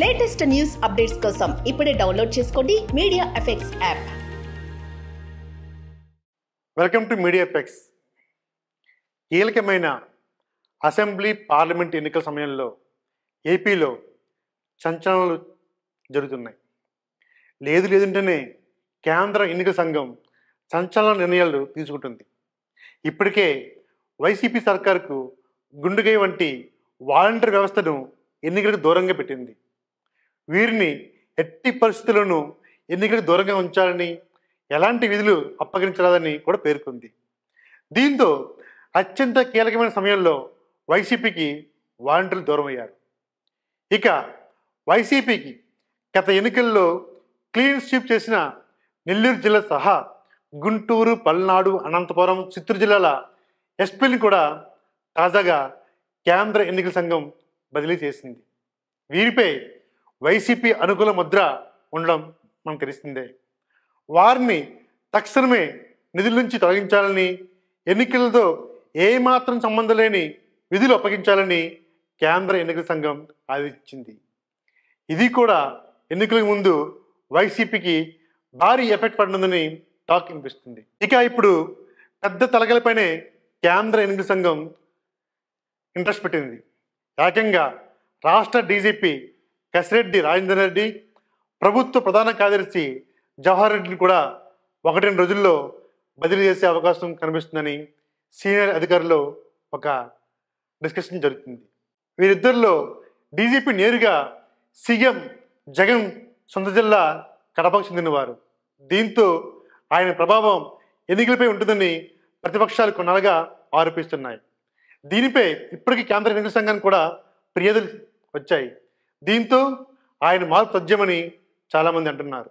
latest news updates కోసం ఇప్పుడే download చేసుకోండి media effects app welcome to media effects కీలకమైన అసెంబ్లీ పార్లమెంట్ ఎన్నికల సమయంలో ఏపీలో సంచలనాలు జరుగుతున్నాయి లేదు లేదంటేనే కేంద్ర ఎన్నికల సంఘం సంచలన నిర్ణయాలు తీసుకుంటుంది ఇప్పటికే వైసీపీ సర్కార్కు గుండుగై వంటి వాలంటీర్ వ్యవస్థను ఎన్నికలకు దూరంగా పెట్టింది వీరిని ఎట్టి పరిస్థితులను ఎన్నికలకు దూరంగా ఉంచాలని ఎలాంటి విధులు అప్పగించరాదని కూడా పేర్కొంది దీంతో అత్యంత కీలకమైన సమయంలో వైసీపీకి వాలంటీర్లు దూరమయ్యారు ఇక వైసీపీకి గత ఎన్నికల్లో క్లీన్ స్వీప్ చేసిన నెల్లూరు జిల్లా సహా గుంటూరు పల్నాడు అనంతపురం చిత్తూరు జిల్లాల ఎస్పీని కూడా తాజాగా కేంద్ర ఎన్నికల సంఘం బదిలీ చేసింది వీరిపై వైసీపీ అనుకూల ముద్ర ఉండడం మనం తెలిసిందే వారిని తక్షణమే నిధుల నుంచి తొలగించాలని ఎన్నికలతో ఏమాత్రం సంబంధం లేని విధులు అప్పగించాలని కేంద్ర ఎన్నికల సంఘం ఆదేశించింది ఇది కూడా ఎన్నికల ముందు వైసీపీకి భారీ ఎఫెక్ట్ పడినందని టాక్ వినిపిస్తుంది ఇక ఇప్పుడు పెద్ద తలగలపైనే కేంద్ర ఎన్నికల సంఘం ఇంట్రెస్ట్ పెట్టింది ఏకంగా రాష్ట్ర డీజీపీ కసిరెడ్డి రాజేందర్ రెడ్డి ప్రభుత్వ ప్రధాన కార్యదర్శి జవహర్ రెడ్డిని కూడా ఒకటి రెండు రోజుల్లో బదిలీ చేసే అవకాశం కనిపిస్తుందని సీనియర్ అధికారులు ఒక డిస్కషన్ జరుగుతుంది వీరిద్దరిలో డీజీపీ నేరుగా సీఎం జగన్ సొంత జిల్లా కడపకు చెందినవారు దీంతో ఆయన ప్రభావం ఎన్నికలపై ఉంటుందని ప్రతిపక్షాలు కొన్నాళ్ళుగా ఆరోపిస్తున్నాయి దీనిపై ఇప్పటికీ కేంద్ర ఎన్నికల సంఘానికి కూడా ఫిర్యాదులు వచ్చాయి దీంతో ఆయన మార్పు తథ్యమని చాలామంది అంటున్నారు